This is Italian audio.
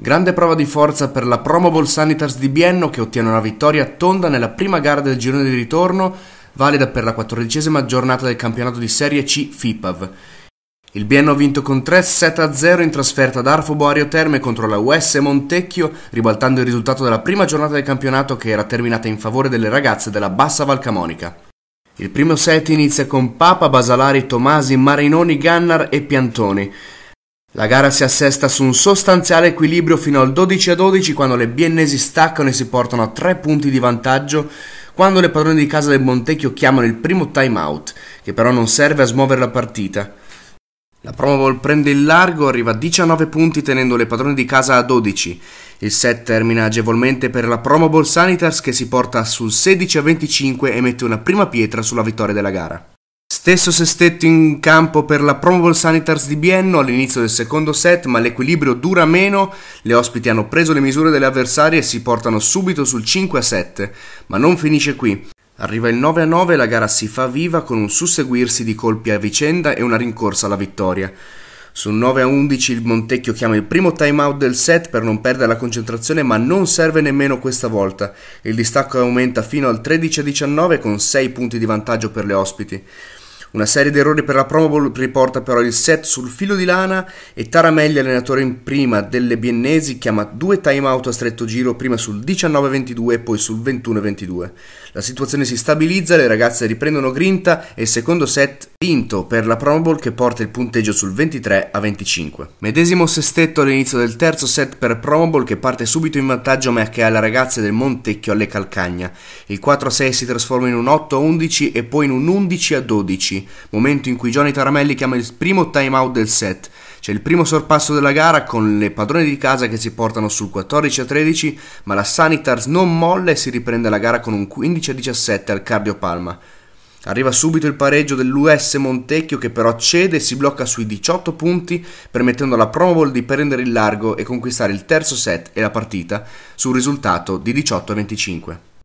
Grande prova di forza per la Promo Bowl Sanitas di Bienno che ottiene una vittoria tonda nella prima gara del girone di ritorno, valida per la quattordicesima giornata del campionato di Serie C FIPAV. Il Bienno ha vinto con 3 7 0 in trasferta ad Arfo Boario Terme contro la US Montecchio, ribaltando il risultato della prima giornata del campionato che era terminata in favore delle ragazze della Bassa Valcamonica. Il primo set inizia con Papa, Basalari, Tomasi, Marinoni, Gannar e Piantoni. La gara si assesta su un sostanziale equilibrio fino al 12 a 12 quando le biennesi staccano e si portano a 3 punti di vantaggio quando le padrone di casa del Montecchio chiamano il primo time out, che però non serve a smuovere la partita. La Promo Bowl prende il largo, arriva a 19 punti tenendo le padrone di casa a 12. Il set termina agevolmente per la Promo Bowl Sanitars che si porta sul 16 a 25 e mette una prima pietra sulla vittoria della gara. Stesso sestetto in campo per la Promobol Sanitars di Bienno all'inizio del secondo set, ma l'equilibrio dura meno, le ospiti hanno preso le misure delle avversarie e si portano subito sul 5-7, ma non finisce qui. Arriva il 9 a 9 e la gara si fa viva con un susseguirsi di colpi a vicenda e una rincorsa alla vittoria. Sul 9 a 11 il Montecchio chiama il primo timeout del set per non perdere la concentrazione, ma non serve nemmeno questa volta. Il distacco aumenta fino al 13 a 19 con 6 punti di vantaggio per le ospiti. Una serie di errori per la Pro Bowl riporta però il set sul filo di lana e Taramelli, allenatore in prima delle biennesi, chiama due timeout a stretto giro, prima sul 19-22 e poi sul 21-22. La situazione si stabilizza, le ragazze riprendono grinta e il secondo set vinto per la Pro Bowl che porta il punteggio sul 23 a 25. Medesimo sestetto all'inizio del terzo set per Pro Bowl che parte subito in vantaggio ma che ha le ragazze del Montecchio alle calcagna. Il 4 a 6 si trasforma in un 8 a 11 e poi in un 11 a 12, momento in cui Johnny Taramelli chiama il primo time out del set. C'è il primo sorpasso della gara con le padrone di casa che si portano sul 14 a 13, ma la Sanitars non molla e si riprende la gara con un 15 a 17 al Cardio Palma. Arriva subito il pareggio dell'US Montecchio che però cede e si blocca sui 18 punti permettendo alla Pro Bowl di prendere il largo e conquistare il terzo set e la partita sul risultato di 18-25.